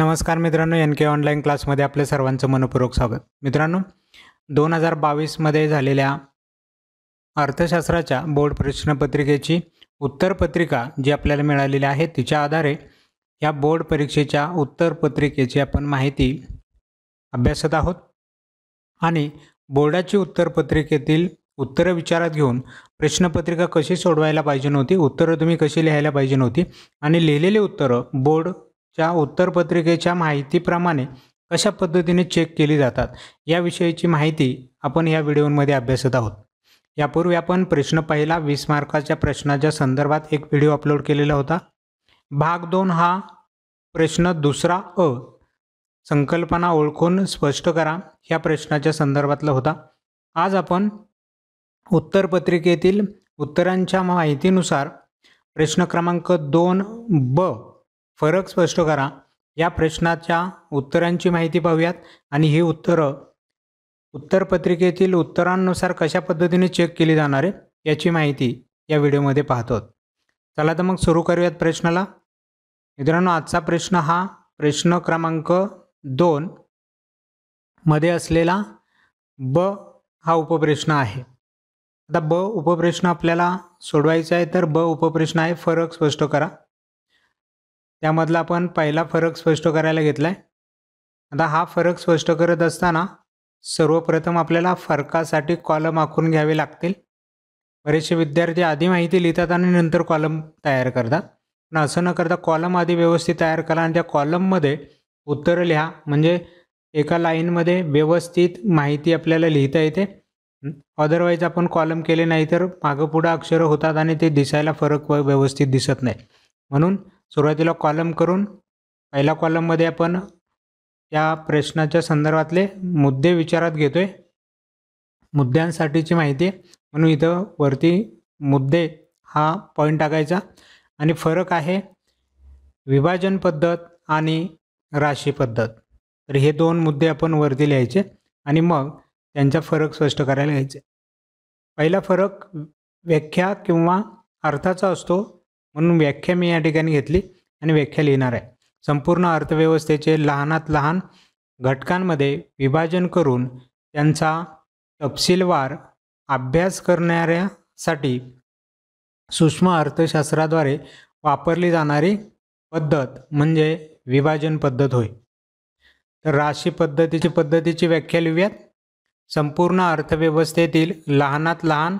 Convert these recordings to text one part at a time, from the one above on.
नमस्कार मित्रांनो एन के ऑनलाईन क्लासमध्ये आपलं सर्वांचं मनपूर्वक स्वागत मित्रांनो दोन हजार बावीसमध्ये झालेल्या अर्थशास्त्राच्या बोर्ड प्रश्नपत्रिकेची उत्तरपत्रिका जी आपल्याला मिळालेली आहे तिच्या आधारे या बोर्ड परीक्षेच्या उत्तरपत्रिकेची आपण माहिती अभ्यासत आहोत आणि बोर्डाची उत्तरपत्रिकेतील उत्तरं विचारात घेऊन प्रश्नपत्रिका कशी सोडवायला पाहिजे नव्हती उत्तरं तुम्ही कशी लिहायला पाहिजे नव्हती आणि लिहिलेली उत्तरं बोर्ड च्या उत्तरपत्रिकेच्या माहितीप्रमाणे कशा पद्धतीने चेक केली जातात याविषयीची माहिती आपण या व्हिडिओमध्ये अभ्यासत आहोत यापूर्वी आपण प्रश्न पहिला वीस मार्काच्या प्रश्नाच्या संदर्भात एक व्हिडिओ अपलोड केलेला होता भाग दोन हा प्रश्न दुसरा अ संकल्पना ओळखून स्पष्ट करा या प्रश्नाच्या संदर्भातला होता आज आपण उत्तरपत्रिकेतील उत्तरांच्या माहितीनुसार प्रश्न क्रमांक दोन ब फरक स्पष्ट करा या प्रश्नाच्या उत्तरांची माहिती पाहूयात आणि ही उत्तरं उत्तरपत्रिकेतील उत्तरांनुसार कशा पद्धतीने चेक केली जाणार आहे याची माहिती या व्हिडिओमध्ये पाहतो चला तर मग सुरू करूयात प्रश्नाला मित्रांनो आजचा प्रश्न हा प्रश्न क्रमांक दोन मध्ये असलेला ब हा उपप्रश्न आहे आता ब उपप्रश्न आपल्याला सोडवायचा आहे तर ब उपप्रश्न आहे फरक स्पष्ट करा त्यामधला आपण पहिला फरक स्पष्ट करायला घेतला आहे आता हा फरक स्पष्ट करत असताना सर्वप्रथम आपल्याला फरकासाठी कॉलम आखून घ्यावे लागतील बरेचसे विद्यार्थी आधी माहिती लिहितात आणि नंतर कॉलम तयार करतात पण असं न करता कॉलम आधी व्यवस्थित तयार करा आणि त्या कॉलममध्ये उत्तरं लिहा म्हणजे एका लाईनमध्ये व्यवस्थित माहिती आपल्याला लिहिता येते अदरवाईज आपण कॉलम केले नाही तर मागं पुढं अक्षरं होतात आणि ते दिसायला फरक व्यवस्थित दिसत नाही म्हणून सुरुवातीला कॉलम करून पहिल्या कॉलममध्ये आपण या प्रश्नाच्या संदर्भातले मुद्दे विचारात घेतोय मुद्द्यांसाठीची माहिती म्हणून इथं वरती मुद्दे हा पॉईंट टाकायचा आणि फरक आहे विभाजन पद्धत आणि राशी पद्धत तर हे दोन मुद्दे आपण वरती लिहायचे आणि मग त्यांचा फरक स्पष्ट करायला घ्यायचे पहिला फरक व्याख्या किंवा अर्थाचा असतो म्हणून व्याख्या मी या ठिकाणी घेतली आणि व्याख्या लिहिणार आहे संपूर्ण अर्थव्यवस्थेचे लहानात लहान घटकांमध्ये विभाजन करून त्यांचा तपशीलवार अभ्यास करणाऱ्यासाठी सूक्ष्म अर्थशास्त्राद्वारे वापरली जाणारी पद्धत म्हणजे विभाजन पद्धत होय तर राशी पद्धतीची पद्धतीची व्याख्या लिहूयात संपूर्ण अर्थव्यवस्थेतील लहानात लहान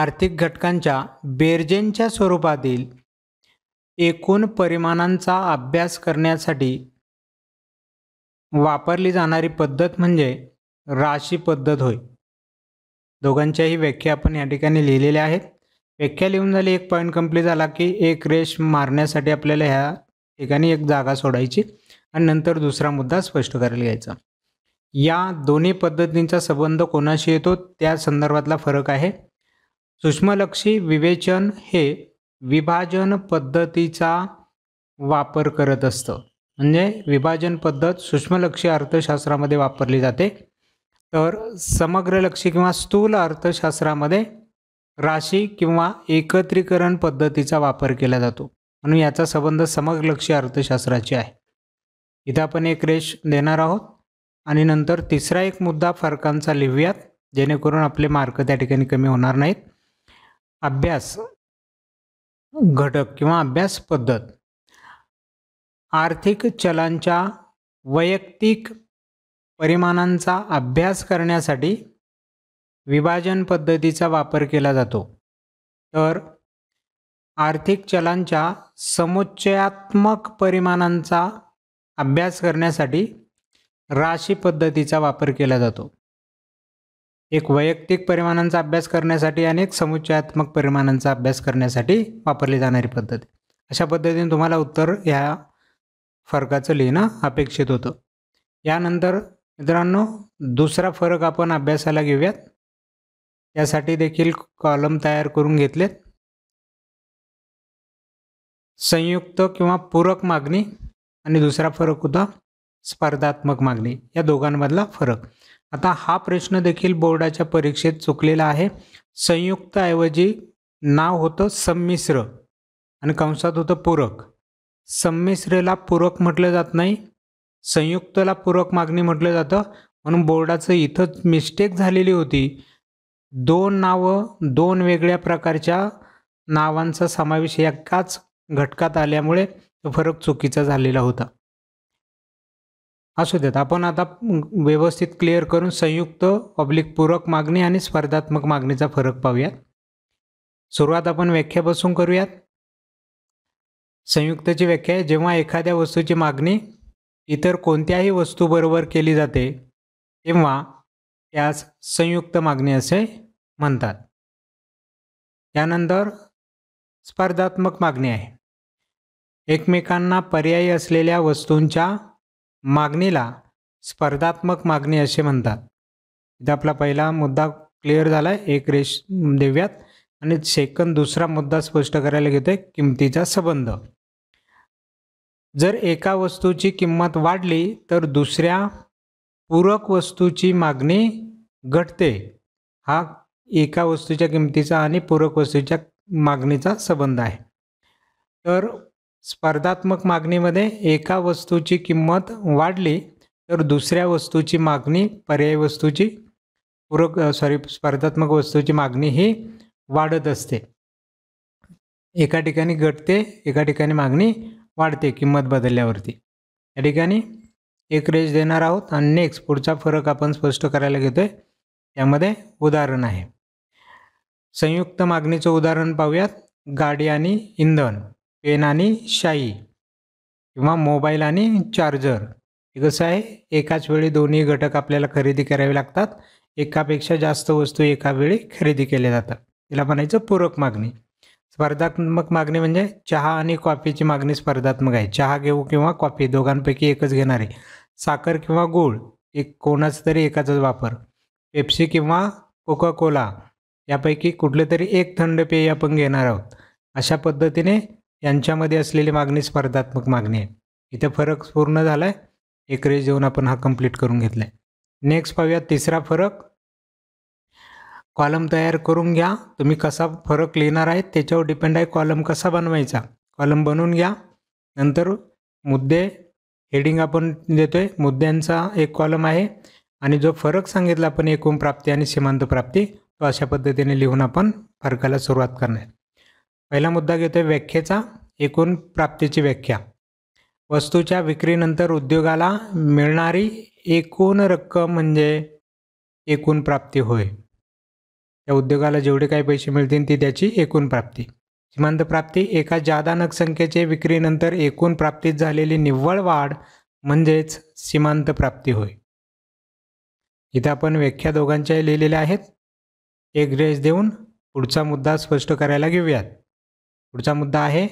आर्थिक घटकांच्या बेरजेंच्या स्वरूपातील एकूण परिमाणांचा अभ्यास करण्यासाठी वापरली जाणारी पद्धत म्हणजे राशी पद्धत होय दोघांच्याही व्याख्या आपण या ठिकाणी लिहिलेल्या आहेत व्याख्या लिहून झाली एक पॉईंट कंप्लीट झाला की एक रेश मारण्यासाठी आपल्याला ह्या ठिकाणी एक जागा सोडायची आणि नंतर दुसरा मुद्दा स्पष्ट करायला घ्यायचा या दोन्ही पद्धतींचा संबंध कोणाशी येतो त्या संदर्भातला फरक आहे सूक्ष्मलक्षी विवेचन हे विभाजन पद्धतीचा वापर करत असतं म्हणजे विभाजन पद्धत सूक्ष्मलक्षी अर्थशास्त्रामध्ये वापरली जाते तर समग्रलक्षी किंवा स्थूल अर्थशास्त्रामध्ये राशी किंवा एकत्रीकरण पद्धतीचा वापर केला जातो म्हणून याचा संबंध समग्रलक्षी अर्थशास्त्राची आहे इथं आपण एक रेश देणार आहोत आणि नंतर तिसरा एक मुद्दा फरकांचा लिहूयात जेणेकरून आपले मार्क त्या ठिकाणी कमी होणार नाहीत अभ्यास घटक किंवा अभ्यास पद्धत आर्थिक चलांच्या वैयक्तिक परिमाणांचा अभ्यास करण्यासाठी विभाजन पद्धतीचा वापर केला जातो तर आर्थिक चलांच्या समुच्चयात्मक परिमाणांचा अभ्यास करण्यासाठी राशी पद्धतीचा वापर केला जातो एक वैयक्तिक परिमाणांचा अभ्यास करण्यासाठी आणि एक समुच्चयात्मक परिमाणांचा अभ्यास करण्यासाठी वापरली जाणारी पद्धत अशा पद्धतीने तुम्हाला उत्तर ह्या फरकाचं लिहिणं अपेक्षित होतं यानंतर मित्रांनो दुसरा फरक आपण अभ्यासाला घेऊयात यासाठी देखील कॉलम तयार करून घेतलेत संयुक्त किंवा पूरक मागणी आणि दुसरा फरक होता स्पर्धात्मक मागणी या दोघांमधला फरक आता हा प्रश्न देखील बोर्डाच्या परीक्षेत चुकलेला आहे संयुक्तऐवजी नाव होतं संमिश्र आणि कंसात होतं पूरक संमिश्रला पूरक म्हटलं जात नाही संयुक्तला पूरक मागणी म्हटलं जातं म्हणून बोर्डाचं इथंच मिस्टेक झालेली होती दोन नावं दोन वेगळ्या प्रकारच्या नावांचा समावेश एकाच घटकात आल्यामुळे तो फरक चुकीचा झालेला होता असू देत आपण आता व्यवस्थित क्लिअर करून संयुक्त पब्लिकपूरक पूरक मागणी आणि स्पर्धात्मक मागणीचा फरक पाहूयात सुरुवात आपण व्याख्या बसून करूयात संयुक्तची व्याख्या आहे जेव्हा एखाद्या वस्तूची मागणी इतर कोणत्याही वस्तूबरोबर केली जाते तेव्हा त्यास संयुक्त मागणी असे म्हणतात त्यानंतर स्पर्धात्मक मागणी आहे एकमेकांना पर्यायी असलेल्या वस्तूंच्या मागणीला स्पर्धात्मक मागणी असे म्हणतात इथे आपला पहिला मुद्दा क्लिअर झाला आहे एक रेश देव्यात आणि सेकंद दुसरा मुद्दा स्पष्ट करायला घेतोय किमतीचा संबंध जर एका वस्तूची किंमत वाढली तर दुसऱ्या पूरक वस्तूची मागणी घटते हा एका वस्तूच्या किमतीचा आणि पूरक वस्तूच्या मागणीचा संबंध आहे तर स्पर्धात्मक मागणीमध्ये एका वस्तूची किंमत वाढली तर दुसऱ्या वस्तूची मागणी पर्यायी वस्तूची पूरक सॉरी स्पर्धात्मक वस्तूची मागणी ही वाढत असते एका ठिकाणी घटते एका ठिकाणी मागणी वाढते किंमत बदलल्यावरती या ठिकाणी एक रेज देणार आहोत आणि नेक्स्ट पुढचा फरक आपण स्पष्ट करायला घेतोय त्यामध्ये उदाहरण आहे संयुक्त मागणीचं उदाहरण पाहूयात गाडी आणि इंधन पेन आणि शाई किंवा मोबाईल आणि चार्जर हे कसं आहे एकाच वेळी दोन्ही घटक आपल्याला खरेदी करावे लागतात एकापेक्षा जास्त वस्तू एका वेळी खरेदी केल्या जातात तिला म्हणायचं पूरक मागणी स्पर्धात्मक मागणी म्हणजे चहा आणि कॉफीची मागणी स्पर्धात्मक आहे चहा घेऊ किंवा कॉफी दोघांपैकी एकच घेणारे साखर किंवा गूळ एक कोणाचं तरी एकाचाच वापर पेप्सी किंवा कोका कोला यापैकी कुठले तरी एक थंड पेय आपण घेणार आहोत अशा पद्धतीने यांच्यामध्ये असलेली मागणी स्पर्धात्मक मागणी आहे इथे फरक पूर्ण झाला आहे एक रेज देऊन आपण हा कंप्लीट करून घेतला आहे नेक्स्ट पाहूया तिसरा फरक कॉलम तयार करून घ्या तुम्ही कसा फरक लिहिणार आहे त्याच्यावर डिपेंड आहे कॉलम कसा बनवायचा कॉलम बनवून घ्या नंतर मुद्दे हेडिंग आपण देतो आहे मुद्द्यांचा एक कॉलम आहे आणि जो फरक सांगितला आपण एकूण प्राप्ती आणि सीमांत प्राप्ती तो अशा पद्धतीने लिहून आपण फरकाला सुरुवात करणार पहिला मुद्दा घेतो व्याख्येचा एकूण प्राप्तीची व्याख्या वस्तूच्या विक्रीनंतर उद्योगाला मिळणारी एकूण रक्कम म्हणजे एकूण प्राप्ती होय त्या उद्योगाला जेवढे काही पैसे मिळतील ती त्याची एकूण प्राप्ती सीमांत प्राप्ती एका जादा नकसंख्येचे विक्रीनंतर एकूण प्राप्तीत झालेली निव्वळ वाढ म्हणजेच सीमांत प्राप्ती होय इथं आपण व्याख्या दोघांच्याही लिहिलेल्या आहेत एक ग्रेस देऊन पुढचा मुद्दा स्पष्ट करायला घेऊयात पुढचा मुद्दा आहे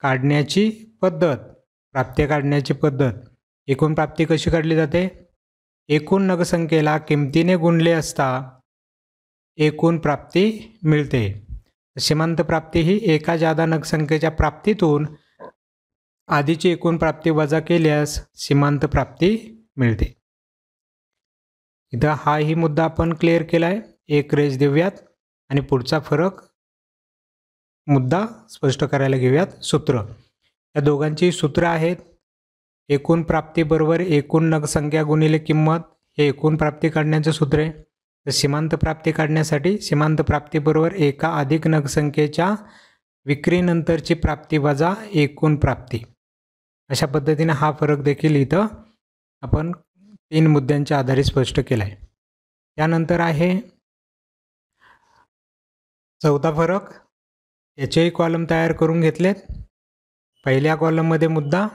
काढण्याची पद्धत प्राप्त्या काढण्याची पद्धत एकूण प्राप्ती कशी काढली जाते एकूण नगसंख्येला किमतीने गुणले असता एकूण प्राप्ती मिळते सीमांत प्राप्ती ही एका जादा नगसंख्येच्या प्राप्तीतून आधीची एकूण प्राप्ती वजा केल्यास सीमांत प्राप्ती मिळते इथं हाही मुद्दा आपण क्लिअर केला आहे एक रेज देऊयात आणि पुढचा फरक मुद्दा स्पष्ट करायला घेऊयात सूत्र या दोघांची सूत्र आहेत एकूण प्राप्तीबरोबर एकूण नगसंख्या गुणिले किंमत हे एकूण प्राप्ती काढण्याचं सूत्र आहे तर सीमांत प्राप्ती काढण्यासाठी सीमांत प्राप्तीबरोबर एका अधिक नगसंख्येच्या विक्रीनंतरची प्राप्ती वजा एकूण प्राप्ती अशा पद्धतीने हा फरक देखील इथं आपण तीन मुद्द्यांच्या आधारे स्पष्ट केला आहे त्यानंतर आहे चौथा फरक याचेही कॉलम तयार करून घेतलेत पहिल्या कॉलममध्ये मुद्दा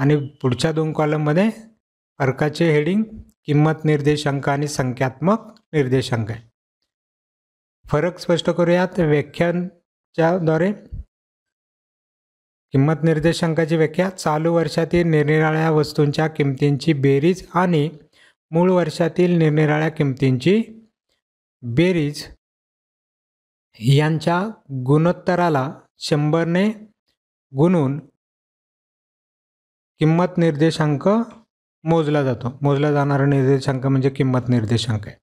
आणि पुढच्या दोन कॉलममध्ये फरकाचे हेडिंग किंमत निर्देशांक आणि संख्यात्मक निर्देशांक आहे फरक स्पष्ट करूयात व्याख्यांच्याद्वारे किंमत निर्देशांकाची व्याख्या चालू वर्षातील निरनिराळ्या वस्तूंच्या किमतींची बेरीज आणि मूळ वर्षातील निरनिराळ्या किमतींची बेरीज यांच्या गुणोत्तराला शंभरने गुणून किंमत निर्देशांक मोजला जातो मोजला जाणारा निर्देशांक म्हणजे किंमत निर्देशांक आहे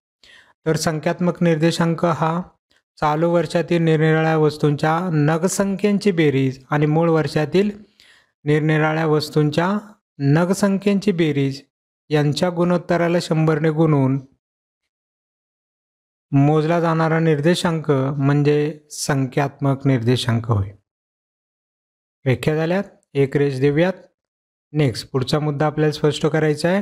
तर संख्यात्मक निर्देशांक हा चालू वर्षातील निरनिराळ्या वस्तूंच्या नगसंख्येची बेरीज आणि मूळ वर्षातील निरनिराळ्या वस्तूंच्या नगसंख्येंची बेरीज यांच्या गुणोत्तराला शंभरने गुणून मोजला जाणारा निर्देशांक म्हणजे संख्यात्मक निर्देशांक होय व्याख्या झाल्यात एक रेष देऊयात नेक्स्ट पुढचा मुद्दा आपल्याला स्पष्ट करायचा आहे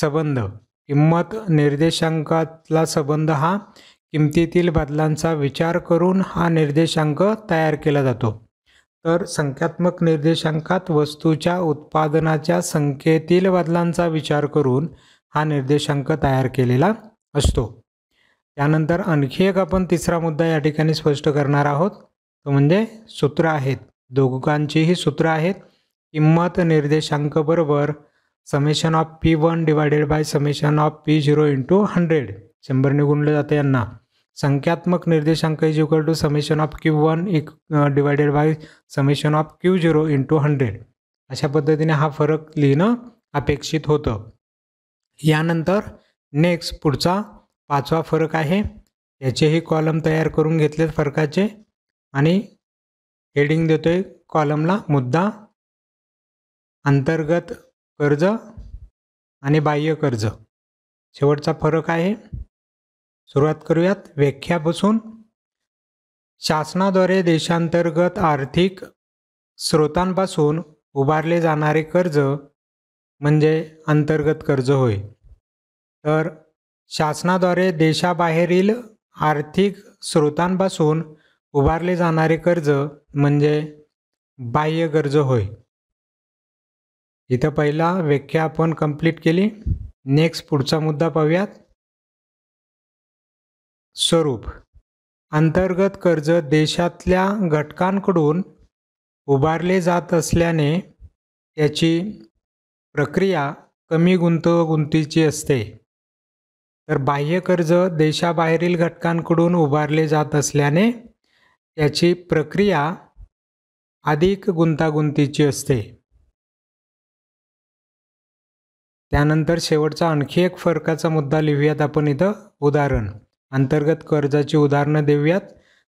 संबंध किंमत निर्देशांकातला संबंध हा किमतीतील बदलांचा विचार करून हा निर्देशांक तयार केला जातो तर संख्यात्मक निर्देशांकात वस्तूच्या उत्पादनाच्या संख्येतील बदलांचा विचार करून हा निर्देशांक तयार केलेला असतो त्यानंतर आणखी एक आपण तिसरा मुद्दा या ठिकाणी स्पष्ट करणार आहोत तो म्हणजे सूत्र आहेत दोघांचीही सूत्र आहेत किंमत निर्देशांक बरोबर summation of P one divided by summation of P zero into hundred शंभरने गुणलं जातं यांना संख्यात्मक निर्देशांक is equal to summation of Q one इक divided by summation of Q zero into hundred अशा पद्धतीने हा फरक लिहिणं अपेक्षित होतं यानंतर नेक्स्ट पुढचा पाचवा फरक आहे याचेही कॉलम तयार करून घेतलेत फरकाचे आणि हेडिंग देतोय कॉलमला मुद्दा अंतर्गत कर्ज आणि बाह्य कर्ज शेवटचा फरक आहे सुरुवात करूयात व्याख्यापासून शासनाद्वारे देशांतर्गत आर्थिक स्रोतांपासून उभारले जाणारे कर्ज म्हणजे अंतर्गत कर्ज होय तर शासनाद्वारे देशाबाहेरील आर्थिक स्रोतांपासून उभारले जाणारे कर्ज म्हणजे बाह्य कर्ज होय इथं पहिला व्याख्या आपण कंप्लीट केली नेक्स्ट पुढचा मुद्दा पाहूयात स्वरूप अंतर्गत कर्ज देशातल्या घटकांकडून उभारले जात असल्याने त्याची प्रक्रिया कमी गुंतगुंतीची असते तर बाह्य कर्ज देशाबाहेरील घटकांकडून उभारले जात असल्याने याची प्रक्रिया अधिक गुंतागुंतीची असते त्यानंतर शेवटचा आणखी एक फरकाचा मुद्दा लिहूयात आपण इथं उदाहरण अंतर्गत कर्जाची उदाहरणं देऊयात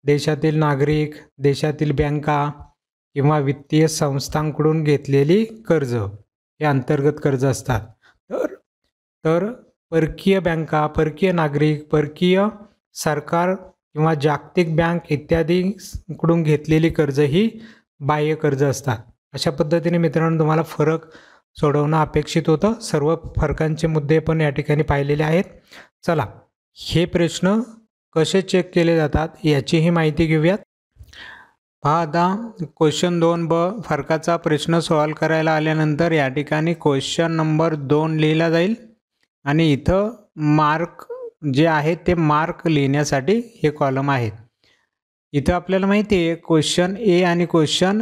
देशातील नागरिक देशातील बँका किंवा वित्तीय संस्थांकडून घेतलेली कर्ज हे अंतर्गत कर्ज असतात तर तर परकीय बँका परकीय नागरिक परकीय सरकार किंवा जागतिक बँक इत्यादीकडून घेतलेली कर्ज ही बाह्य कर्ज असतात अशा पद्धतीने मित्रांनो तुम्हाला फरक सोडवणं अपेक्षित होतं सर्व फरकांचे मुद्दे पण या ठिकाणी पाहिलेले आहेत चला हे प्रश्न कसे चेक केले जातात याचीही माहिती घेऊयात पहा आता क्वेश्चन दोन ब फरकाचा प्रश्न सॉल्व करायला आल्यानंतर या ठिकाणी क्वेश्चन नंबर दोन लिहिला जाईल आणि इथं मार्क जे आहे ते मार्क लिहिण्यासाठी हे कॉलम आहेत इथं आपल्याला माहिती आहे क्वेश्चन ए आणि क्वेश्चन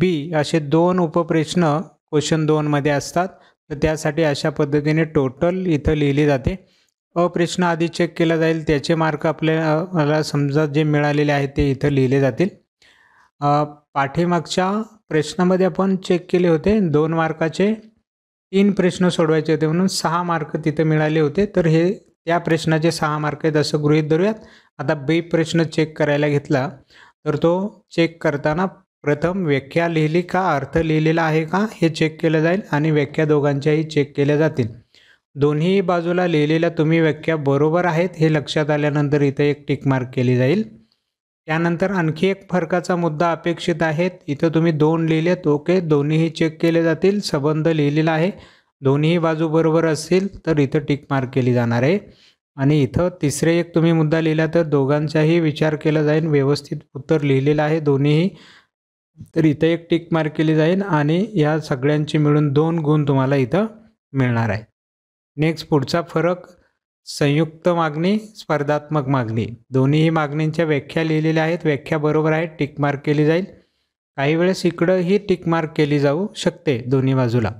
बी असे दोन उपप्रश्न क्वेश्चन दोनमध्ये असतात तर त्यासाठी अशा पद्धतीने टोटल इथं लिहिली जाते अ प्रश्न आधी चेक केला जाईल त्याचे मार्क आपल्याला समजा जे मिळालेले आहेत ते इथं लिहिले जातील पाठीमागच्या प्रश्नामध्ये आपण चेक केले होते दोन मार्काचे तीन प्रश्न सोडवायचे होते म्हणून सहा मार्क तिथं मिळाले होते तर हे त्या प्रश्नाचे सहा मार्क आहेत असं गृहीत धरूयात आता बे प्रश्न चेक करायला घेतला तर तो चेक करताना प्रथम व्याख्या लिहिली का अर्थ लिहिलेला आहे का हे चेक केलं जाईल आणि व्याख्या दोघांच्याही चेक केल्या जातील दोन्ही बाजूला लिहिलेल्या तुम्ही व्याख्या बरोबर आहेत हे लक्षात आल्यानंतर इथे एक टिक मार्क केली जाईल त्यानंतर आणखी एक फरकाचा मुद्दा अपेक्षित आहे इथं तुम्ही दोन लिहिलेत ओके दोन्हीही चेक केले जातील संबंध लिहिलेला आहे दोन्ही बाजू बरोबर असतील तर इथं टिक मार्क केली जाणार आहे आणि इथं तिसरे एक तुम्ही मुद्दा लिहिला तर दोघांचाही विचार केला जाईल व्यवस्थित उत्तर लिहिलेलं आहे दोन्हीही तर इथं एक टिक मार्क केली जाईल आणि या सगळ्यांची मिळून दोन गुण तुम्हाला इथं मिळणार आहे नेक्स्ट पुढचा फरक संयुक्त मागणी स्पर्धात्मक मागणी दोन्हीही मागणींच्या व्याख्या लिहिलेल्या आहेत व्याख्या बरोबर आहेत टिकमार्क केली जाईल काही वेळेस इकडंही ही टिकमार्क केली जाऊ शकते दोन्ही बाजूला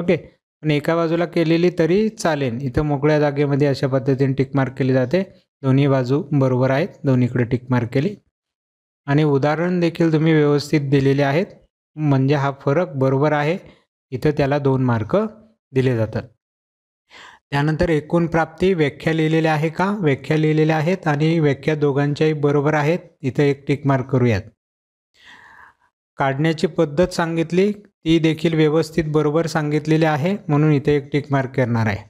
ओके पण एका बाजूला केलेली तरी चालेल इथं मोकळ्या जागेमध्ये अशा पद्धतीने टिकमार्क केली जाते दोन्ही बाजू बरोबर आहेत दोन्हीकडे टिकमार्क केली आणि उदाहरण देखील तुम्ही व्यवस्थित दिलेले आहेत म्हणजे हा फरक बरोबर आहे इथं त्याला दोन मार्क दिले जातात त्यानंतर एकूण प्राप्ती व्याख्या लिहिलेल्या आहे का व्याख्या लिहिलेल्या आहेत आणि व्याख्या दोघांच्याही बरोबर आहेत इथं एक टिक मार्क करूयात काढण्याची पद्धत सांगितली ती देखील व्यवस्थित बरोबर सांगितलेली आहे म्हणून इथे एक टिक मार्क करणार आहे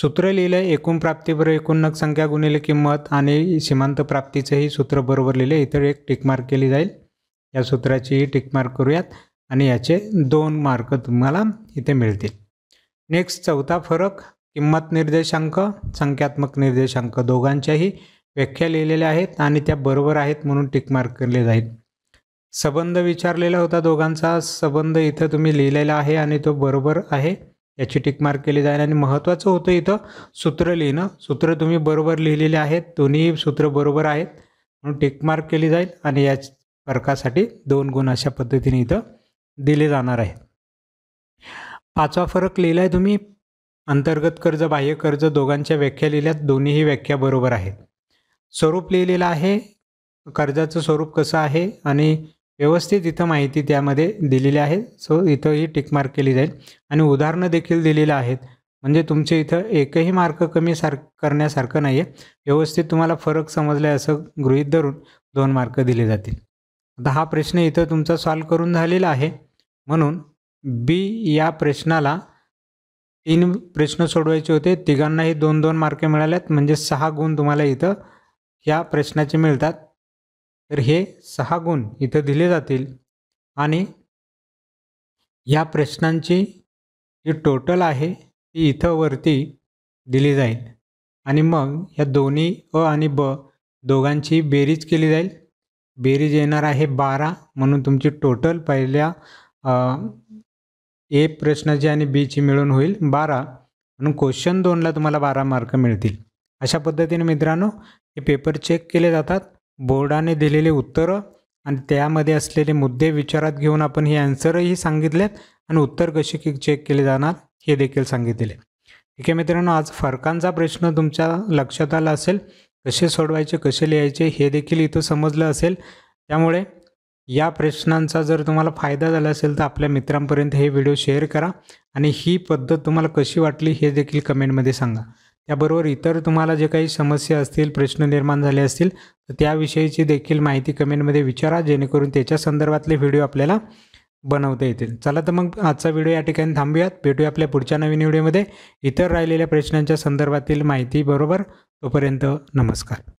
सूत्र लिहिलं एकूण प्राप्तीबरोबर एकूण नग संख्या गुणिले किंमत आणि सीमांत प्राप्तीचंही सूत्र बरोबर लिहिले इथं एक टिक मार्क केली जाईल या सूत्राचीही मार्क करूयात आणि याचे दोन मार्क तुम्हाला इथे मिळतील नेक्स्ट चौथा फरक किंमत निर्देशांक संख्यात्मक निर्देशांक दोघांच्याही व्याख्या लिहिलेल्या आहेत आणि त्या बरोबर आहेत म्हणून टिकमार्क केले जाईल संबंध विचारलेला होता दोघांचा संबंध इथं तुम्ही लिहिलेला आहे आणि तो बरोबर आहे याची टिकमार्क केली जाईल आणि महत्त्वाचं होतं इथं सूत्र लिहिणं सूत्र तुम्ही बरोबर लिहिलेले आहेत दोन्ही सूत्र बरोबर आहेत म्हणून टिकमार्क केली जाईल आणि या फरकासाठी दोन गुण अशा पद्धतीने इथं दिले जाणार आहे पाचवा फरक लिहिला आहे तुम्ही अंतर्गत कर्ज बाह्य कर्ज दोघांच्या व्याख्या लिहिल्यात दोन्हीही व्याख्या बरोबर आहेत स्वरूप लिहिलेलं आहे कर्जाचं स्वरूप कसं आहे आणि व्यवस्थित इथं माहिती त्यामध्ये दिलेली आहे सो इथंही टिकमार्क केली जाईल आणि उदाहरणं देखील दिलेलं आहेत म्हणजे तुमचे इथं एकही मार्क कमी सार करण्यासारखं नाही आहे व्यवस्थित तुम्हाला फरक समजला असं गृहीत धरून दोन मार्क दिले जातील आता हा प्रश्न इथं तुमचा सॉल्व करून झालेला आहे म्हणून बी या प्रश्नाला तीन प्रश्न सोडवायचे होते तिघांनाही दोन दोन मार्क मिळाल्यात म्हणजे सहा गुण तुम्हाला इथं या प्रश्नाचे मिळतात तर हे सहा गुण इथं दिले जातील आणि या प्रश्नांची जी टोटल आहे ती इथं वरती दिली जाईल आणि मग या दोन्ही अ आणि ब दोघांची बेरीज केली जाईल बेरीज येणार आहे बारा म्हणून तुमची टोटल पहिल्या ए प्रश्नाची आणि बीची मिळून होईल बारा म्हणून क्वेश्चन दोनला तुम्हाला बारा मार्क मिळतील अशा पद्धतीने मित्रांनो हे पेपर चेक केले जातात बोर्डाने दिलेले उत्तरं आणि त्यामध्ये असलेले मुद्दे विचारात घेऊन आपण हे सांगितले सांगितलेत आणि उत्तर कसे की चेक केले जाणार हे देखील सांगितले ठीक आहे मित्रांनो आज फरकांचा प्रश्न तुमच्या लक्षात आला असेल कसे सोडवायचे कसे लिहायचे हे देखील इथं समजलं असेल त्यामुळे या प्रश्नांचा जर तुम्हाला फायदा झाला असेल तर आपल्या मित्रांपर्यंत हे व्हिडिओ शेअर करा आणि ही पद्धत तुम्हाला कशी वाटली हे देखील कमेंटमध्ये सांगा त्याबरोबर इतर तुम्हाला जे काही समस्या असतील प्रश्न निर्माण झाले असतील तर त्याविषयीची देखील माहिती कमेंटमध्ये विचारा जेणेकरून त्याच्या संदर्भातले व्हिडिओ आपल्याला बनवता येतील चला तर मग आजचा व्हिडिओ या ठिकाणी थांबूयात भेटूया आपल्या पुढच्या नवीन व्हिडिओमध्ये इतर राहिलेल्या प्रश्नांच्या संदर्भातील माहिती बरोबर तोपर्यंत नमस्कार